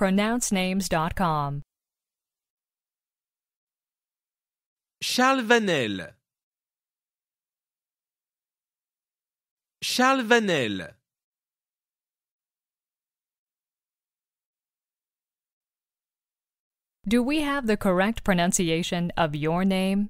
pronouncenames.com. Charles Vanel. Charles Vanel. Do we have the correct pronunciation of your name?